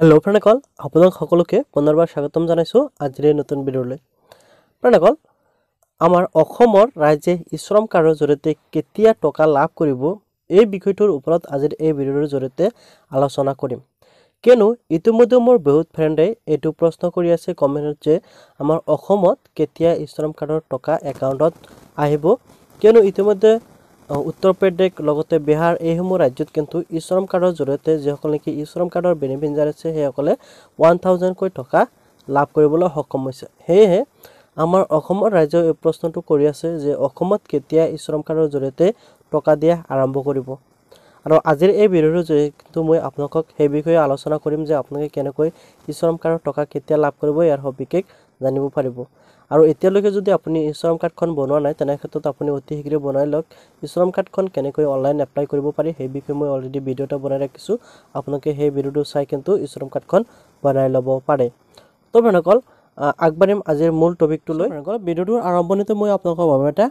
hello' প্ৰাণাকল আপোনাক সকলোকে পুনৰবাৰ স্বাগতম জনাইছোঁ আজিৰ এই নতুন ভিডিঅ'লৈ প্ৰাণাকল আমাৰ অসমৰ ৰাইজে ইশ্ৰম কাৰ্ডৰ জৰিয়তে কেতিয়া টকা লাভ কৰিব এই বিষয়টোৰ ওপৰত আজিৰ এই ভিডিঅ'টোৰ জৰিয়তে আলোচনা কৰিম কিয়নো ইতিমধ্যে মোৰ বহুত ফ্ৰেণ্ডে এইটো প্ৰশ্ন কৰি আছে কমেণ্টত যে আমাৰ অসমত কেতিয়া ইশ্ৰম কাৰ্ডৰ টকা একাউণ্টত আহিব কিয়নো ইতিমধ্যে উত্তৰ প্ৰদেশ লগতে বিহাৰ এইসমূহ ৰাজ্যত কিন্তু ই শ্ৰম কাৰ্ডৰ জৰিয়তে যিসকল নেকি ই শ্ৰম কাৰ্ডৰ বেনিফিজাৰ আছে সেইসকলে ওৱান থাউজেণ্ডকৈ টকা লাভ কৰিবলৈ সক্ষম হৈছে সেয়েহে আমাৰ অসমৰ ৰাইজে এই প্ৰশ্নটো কৰি আছে যে অসমত কেতিয়া ই শ্ৰম কাৰ্ডৰ জৰিয়তে টকা দিয়া আৰম্ভ কৰিব আৰু আজিৰ এই ভিডিঅ'টোৰ জৰিয়তে কিন্তু মই আপোনালোকক সেই বিষয়ে আলোচনা কৰিম যে আপোনালোকে কেনেকৈ ই শ্ৰম কাৰ্ডৰ টকা কেতিয়া লাভ কৰিব ইয়াৰ সবিশেষ জানিব পাৰিব আৰু এতিয়ালৈকে যদি আপুনি ইশ্ৰম কাৰ্ডখন বনোৱা নাই তেনে ক্ষেত্ৰত আপুনি অতি শীঘ্ৰে বনাই লওক ইশ্ৰম কাৰ্ডখন কেনেকৈ অনলাইন এপ্লাই কৰিব পাৰি সেই বিষয়ে মই অলৰেডি ভিডিঅ' এটা বনাই ৰাখিছোঁ আপোনালোকে সেই ভিডিঅ'টো চাই কিন্তু ইশ্ৰম কাৰ্ডখন বনাই ল'ব পাৰে তো ভেনসকল আগবাঢ়িম আজিৰ মূল টপিকটো লৈ ভেনসকল ভিডিঅ'টোৰ আৰম্ভণিতে মই আপোনালোকৰ বাবে এটা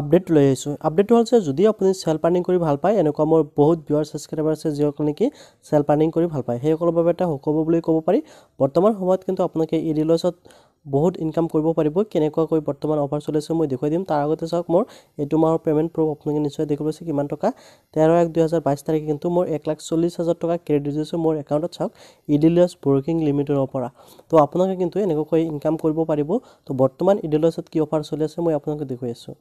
আপডেট লৈ আহিছোঁ আপডেটটো হ'ল যে যদি আপুনি চেল্প আৰ্ণিং কৰি ভাল পায় এনেকুৱা মোৰ বহুত ভিউৰ ছাবস্ক্ৰাইবাৰ আছে যিসকল নেকি চেল্প আৰ্ণিং কৰি ভাল পায় সেইসকলৰ বাবে এটা সুখ হ'ব বুলি ক'ব পাৰি বৰ্তমান সময়ত কিন্তু আপোনালোকে ই ৰিলচত বহুত ইনকাম কৰিব পাৰিব কেনেকুৱাকৈ বৰ্তমান অফাৰ চলি আছে মই দেখুৱাই দিম তাৰ আগতে চাওক মোৰ এইটো মাহৰ পে'মেণ্ট প্ৰুফ আপোনালোকে নিশ্চয় দেখিব পাইছে কিমান টকা তেৰ এক দুহেজাৰ বাইছ তাৰিখে কিন্তু মোৰ এক লাখ চল্লিছ হাজাৰ টকা ক্ৰেডিট দিছোঁ মোৰ একাউণ্টত চাওক ই ইডিলিয়াছ ব্ৰকিং লিমিটেডৰ পৰা তো আপোনালোকে কিন্তু এনেকুৱাকৈ ইনকাম কৰিব পাৰিব তো বৰ্তমান ই ডিলছত কি অফাৰ চলি আছে মই আপোনালোকে দেখুৱাই আছোঁ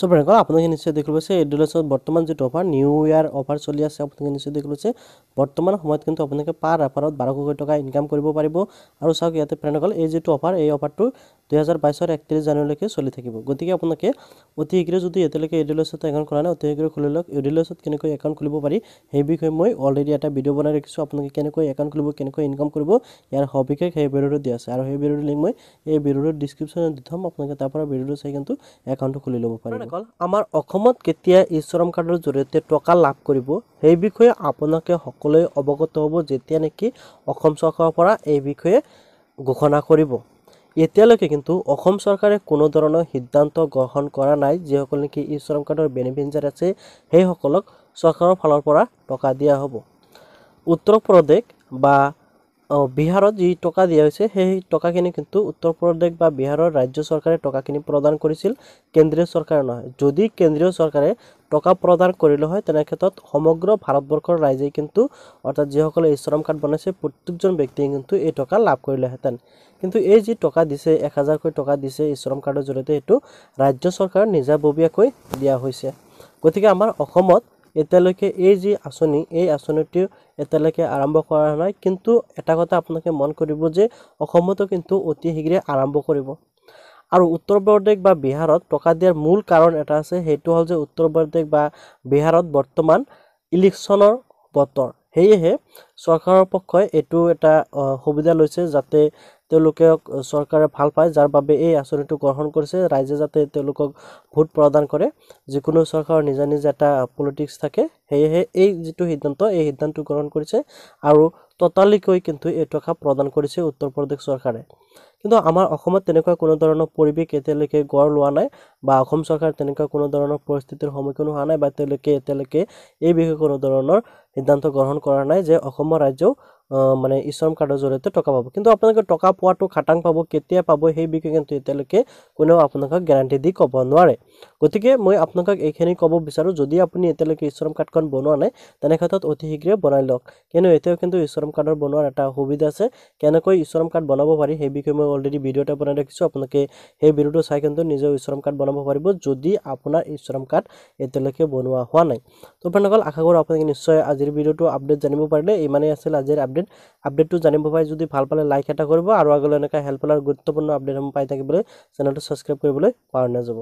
চ' ফ্ৰেণ্ডসকল আপোনালোকে নিশ্চয় দেখি লৈছে এড্ৰেছত বৰ্তমান যিটো অফাৰ নিউ ইয়াৰ অফাৰ চলি আছে আপোনালোকে নিশ্চয় দেখি লৈছে বৰ্তমান সময়ত কিন্তু আপোনালোকে পাৰ অফাৰত বাৰশ কোটি টকা ইনকাম কৰিব পাৰিব আৰু চাওক ইয়াতে ফ্ৰেণ্ডসকল এই যিটো অফাৰ এই অফাৰটো দুহেজাৰ বাইছৰ একত্ৰিছ জানুৱাৰীলৈকে চলি থাকিব গতিকে আপোনালোকে অতি শীঘ্ৰে যদি এতিয়ালৈকে এড্ৰেছত একাউণ্ট কৰা নাই অতি শীঘ্ৰে খুলি লওক এড্ৰেছত কেনেকৈ একাউণ্ট খুলিব পাৰি সেই বিষয়ে মই অলৰেডি এটা ভিডিঅ' বনাই ৰাখিছোঁ আপোনালোকে কেনেকৈ একাউণ্ট খুলিব কেনেকৈ ইনকাম কৰিব ইয়াৰ সবিশেষ সেই ভিডিঅ'টো দিয়া আছে আৰু সেই ভিডিঅ'টোৰ লিংক মই এই ভিডিঅ'টোৰ ডিছক্ৰিপশ্যনত দি থ'ম আপোনালোকে তাৰপৰা ভিডিঅ'টো চাই কিন্তু একাউণ্টটো খুলি ল'ব পাৰে আমাৰ অসমত কেতিয়া ই শ্ৰম কাৰ্ডৰ জৰিয়তে টকা লাভ কৰিব সেই বিষয়ে আপোনালোকে সকলোৱে অৱগত হ'ব যেতিয়া নেকি অসম চৰকাৰৰ পৰা এই বিষয়ে ঘোষণা কৰিব এতিয়ালৈকে কিন্তু অসম চৰকাৰে কোনো ধৰণৰ সিদ্ধান্ত গ্ৰহণ কৰা নাই যিসকল নেকি ই শ্ৰম কাৰ্ডৰ বেনিফিচিয়াৰ আছে সেইসকলক চৰকাৰৰ ফালৰ পৰা টকা দিয়া হ'ব উত্তৰ প্ৰদেশ বা বিহাৰত যি টকা দিয়া হৈছে সেই টকাখিনি কিন্তু উত্তৰ প্ৰদেশ বা বিহাৰৰ ৰাজ্য চৰকাৰে টকাখিনি প্ৰদান কৰিছিল কেন্দ্ৰীয় চৰকাৰে নহয় যদি কেন্দ্ৰীয় চৰকাৰে টকা প্ৰদান কৰিলে হয় তেনেক্ষেত্ৰত সমগ্ৰ ভাৰতবৰ্ষৰ ৰাইজে কিন্তু অৰ্থাৎ যিসকলে এই শ্ৰম কাৰ্ড বনাইছে প্ৰত্যেকজন ব্যক্তিয়ে কিন্তু এই টকা লাভ কৰিলেহেঁতেন কিন্তু এই যি টকা দিছে এক হাজাৰকৈ টকা দিছে এই শ্ৰম কাৰ্ডৰ জৰিয়তে সেইটো ৰাজ্য চৰকাৰে নিজাববীয়াকৈ দিয়া হৈছে গতিকে আমাৰ অসমত এতিয়ালৈকে এই যি আঁচনি এই আঁচনিটো এতিয়ালৈকে আৰম্ভ কৰা নাই কিন্তু এটা কথা আপোনালোকে মন কৰিব যে অসমতো কিন্তু অতি শীঘ্ৰে আৰম্ভ কৰিব আৰু উত্তৰ প্ৰদেশ বা বিহাৰত টকা দিয়াৰ মূল কাৰণ এটা আছে সেইটো হ'ল যে উত্তৰ প্ৰদেশ বা বিহাৰত বৰ্তমান ইলেকশ্যনৰ বতৰ সেয়েহে চৰকাৰৰ পক্ষই এইটো এটা সুবিধা লৈছে যাতে তেওঁলোকে চৰকাৰে ভাল পায় যাৰ বাবে এই আঁচনিটো গ্ৰহণ কৰিছে ৰাইজে যাতে তেওঁলোকক ভোট প্ৰদান কৰে যিকোনো চৰকাৰৰ নিজা নিজা এটা পলিটিক্স থাকে সেয়েহে এই যিটো সিদ্ধান্ত এই সিদ্ধান্ত গ্ৰহণ কৰিছে আৰু ততালিকৈ কিন্তু এই টকা প্ৰদান কৰিছে উত্তৰ প্ৰদেশ চৰকাৰে কিন্তু আমাৰ অসমত তেনেকুৱা কোনো ধৰণৰ পৰিৱেশ এতিয়ালৈকে গঢ় লোৱা নাই বা অসম চৰকাৰে তেনেকুৱা কোনো ধৰণৰ পৰিস্থিতিৰ সন্মুখীন হোৱা নাই বা তেওঁলোকে এতিয়ালৈকে এই বিষয়ে কোনো ধৰণৰ সিদ্ধান্ত গ্ৰহণ কৰা নাই যে অসমৰ ৰাজ্যও মানে ইশ্ৰম কাৰ্ডৰ জৰিয়তে টকা পাব কিন্তু আপোনালোকে টকা পোৱাটো খাটাং পাব কেতিয়া পাব সেই বিষয়ে কিন্তু এতিয়ালৈকে কোনেও আপোনালোকক গেৰাণ্টি দি ক'ব নোৱাৰে গতিকে মই আপোনালোকক এইখিনি ক'ব বিচাৰোঁ যদি আপুনি এতিয়ালৈকে ইশ্ৰম কাৰ্ডখন বনোৱা নাই তেনেক্ষেত্ৰত অতি শীঘ্ৰে বনাই লওক কিন্তু এতিয়াও কিন্তু ইশ্ৰম কাৰ্ডৰ বনোৱাৰ এটা সুবিধা আছে কেনেকৈ ইশ্ৰম কাৰ্ড বনাব পাৰি সেই বিষয়ে মই অলৰেডি ভিডিঅ' এটা বনাই ৰাখিছোঁ আপোনালোকে সেই ভিডিঅ'টো চাই কিন্তু নিজেও ইশ্ৰম কাৰ্ড বনাব পাৰিব যদি আপোনাৰ ইশ্ৰম কাৰ্ড এতিয়ালৈকে বনোৱা হোৱা নাই তো আপোনালোকক আশা কৰোঁ আপোনালোকে নিশ্চয় আজিৰ ভিডিঅ'টো আপডেট জানিব পাৰিলে ইমানেই আছিল আজিৰ আপডেট আপডেট আপডেটটো জানিব পাই যদি ভাল পালে লাইক এটা কৰিব আৰু আগলৈ এনেকৈ হেল্পফুল আৰু গুৰুত্বপূৰ্ণ আপডেটসমূহ পাই থাকিবলৈ চেনেলটো ছাবস্ক্ৰাইব কৰিবলৈ পাৰ নাযাব